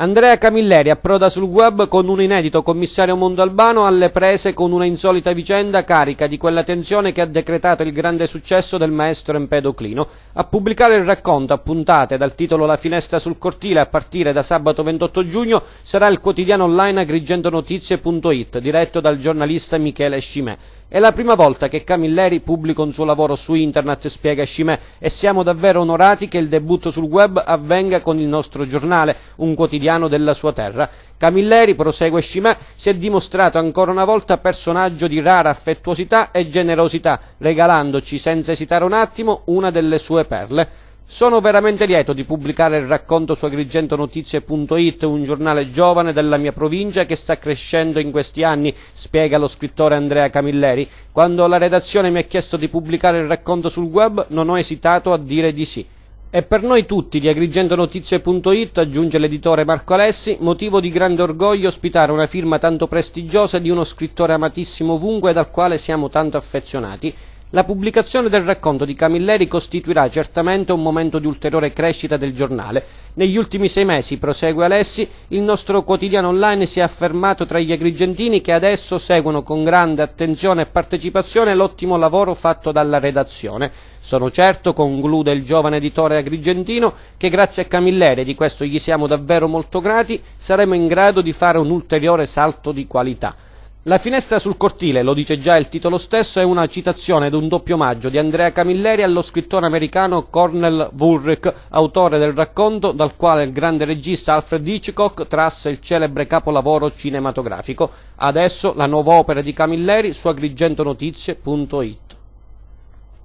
Andrea Camilleri approda sul web con un inedito commissario Mondalbano alle prese con una insolita vicenda carica di quella tensione che ha decretato il grande successo del maestro Empedoclino. A pubblicare il racconto a puntate dal titolo La finestra sul cortile a partire da sabato 28 giugno sarà il quotidiano online agrigentonotizie.it diretto dal giornalista Michele Scimè. È la prima volta che Camilleri pubblica un suo lavoro su internet, spiega Scimè, e siamo davvero onorati che il debutto sul web avvenga con il nostro giornale, un quotidiano della sua terra. Camilleri, prosegue Scimè, si è dimostrato ancora una volta personaggio di rara affettuosità e generosità, regalandoci senza esitare un attimo una delle sue perle. Sono veramente lieto di pubblicare il racconto su agrigentonotizie.it, un giornale giovane della mia provincia che sta crescendo in questi anni, spiega lo scrittore Andrea Camilleri. Quando la redazione mi ha chiesto di pubblicare il racconto sul web non ho esitato a dire di sì. E per noi tutti di agrigentonotizie.it, aggiunge l'editore Marco Alessi, motivo di grande orgoglio ospitare una firma tanto prestigiosa di uno scrittore amatissimo ovunque e dal quale siamo tanto affezionati, la pubblicazione del racconto di Camilleri costituirà certamente un momento di ulteriore crescita del giornale. Negli ultimi sei mesi, prosegue Alessi, il nostro quotidiano online si è affermato tra gli agrigentini che adesso seguono con grande attenzione e partecipazione l'ottimo lavoro fatto dalla redazione. Sono certo, conclude il giovane editore agrigentino, che grazie a Camilleri, di questo gli siamo davvero molto grati, saremo in grado di fare un ulteriore salto di qualità. La finestra sul cortile, lo dice già il titolo stesso, è una citazione ed un doppio omaggio di Andrea Camilleri allo scrittore americano Cornel Woolrich, autore del racconto dal quale il grande regista Alfred Hitchcock trasse il celebre capolavoro cinematografico. Adesso la nuova opera di Camilleri su agrigentonotizie.it.